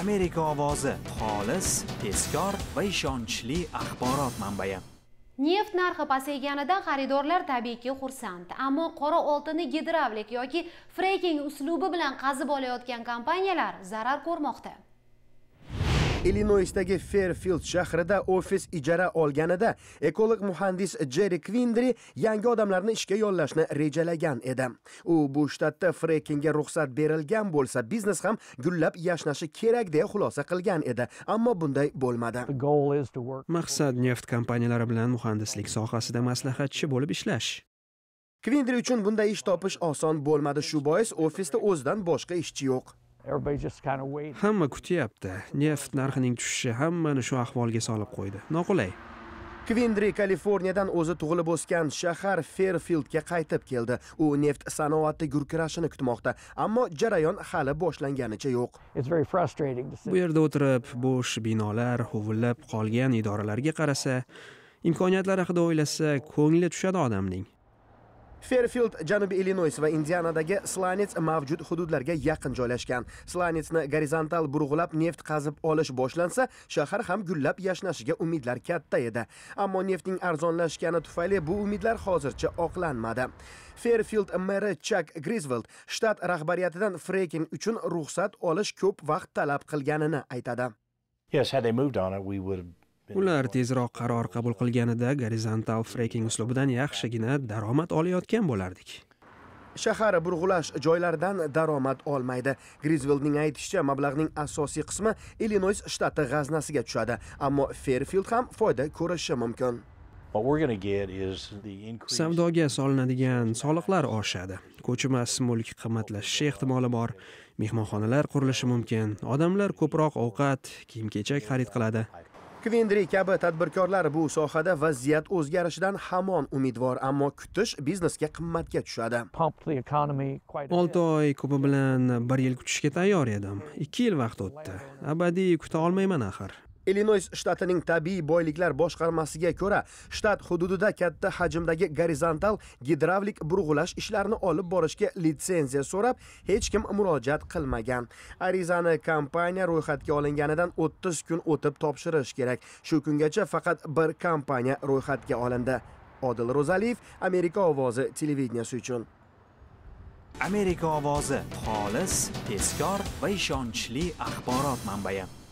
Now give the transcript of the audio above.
amerika ovozi xolis tezkor va ishonchli axborot manbai neft narxi pasayganidan xaridorlar tabiiyki xursand ammo qora oltinni gidravlik yoki freking uslubi bilan qazib olayotgan kompaniyalar zarar ko'rmoqda illinoysdagi fairfield shahrida ofis ijara olganida ekolog muhandis jerri kvindri yangi odamlarni ishga yollashni rejalagan edi u bu shtatda frekingga ruxsat berilgan bo'lsa biznes ham gullab yashnashi kerak deya xulosa qilgan edi ammo bunday bo'lmadi maqsad neft kompaniyalari bilan muhandislik sohasida maslahatchi bo'lib ishlash kvindri uchun bunday ish topish oson bo'lmadi shu bois ofisda o'zidan boshqa ishchi yo'q hamma kutyapti neft narxining tushishi hammani shu ahvolga solib qo'ydi noqulay kvindri kaliforniyadan o'zi tug'ilib o'sgan shahar ferfildga qaytib keldi u neft sanoati gurkirashini kutmoqda ammo jarayon hali boshlanganicha yo'q bu yerda o'tirib bo'sh binolar huvillab qolgan idoralarga qarasa imkoniyatlari haqida o'ylasa ko'ngli tushadi odamning Fairfield, Janubiy Illinois va Indianadagi Slanets mavjud hududlarga yaqin joylashgan. Slanetsni gorizontal burg'ulab neft qazib olish boshlansa, shahar ham gullab yashnashiga umidlar katta edi. Ammo neftning arzonlashgani tufayli bu umidlar hozircha oqlanmadi. Fairfield meri Chuck Griswold shtat rahbariyatidan freking uchun ruxsat olish ko'p vaqt talab qilganini aytadi. Yes, had they moved on it, we would have ular tezroq qaror qabul qilganida gorizontal freking uslubidan yaxshigina daromad olayotgan bo'lardik shahar burg'ulash joylaridan daromad olmaydi grizveldning aytishicha mablag'ning asosiy qismi illinoys shtati g'aznasiga tushadi ammo ferfild ham foyda ko'rishi mumkin savdoga solinadigan soliqlar oshadi ko'chmas mulk qimmatlashishi ehtimoli bor mehmonxonalar qurilishi mumkin odamlar ko'proq ovqat kiyim kechak xarid qiladi Kvindri kabi tadbirkorlar bu sohada vaziyat o'zgarishidan hamon umidvor ammo kutish biznesga qimmatga tushadi olti oy ko'pi bilan bir yil kutishga tayyor edim ikki yil vaqt o'tdi abadiy kuta olmayman axir illinois shtatining tabiiy boyliklar boshqarmasiga ko'ra shtat hududida katta hajmdagi gorizontal gidravlik burg'ulash ishlarini olib borishga litsenziya so'rab hech kim murojaat qilmagan arizani kompaniya ro'yxatga olinganidan 30 kun o'tib topshirish kerak shu kungacha faqat bir kompaniya ro'yxatga olindi odil ro'zaliyev amerika ovozi televideniyasi uchun amerika ovozi xolis tezkor va ishonchli axborot manbai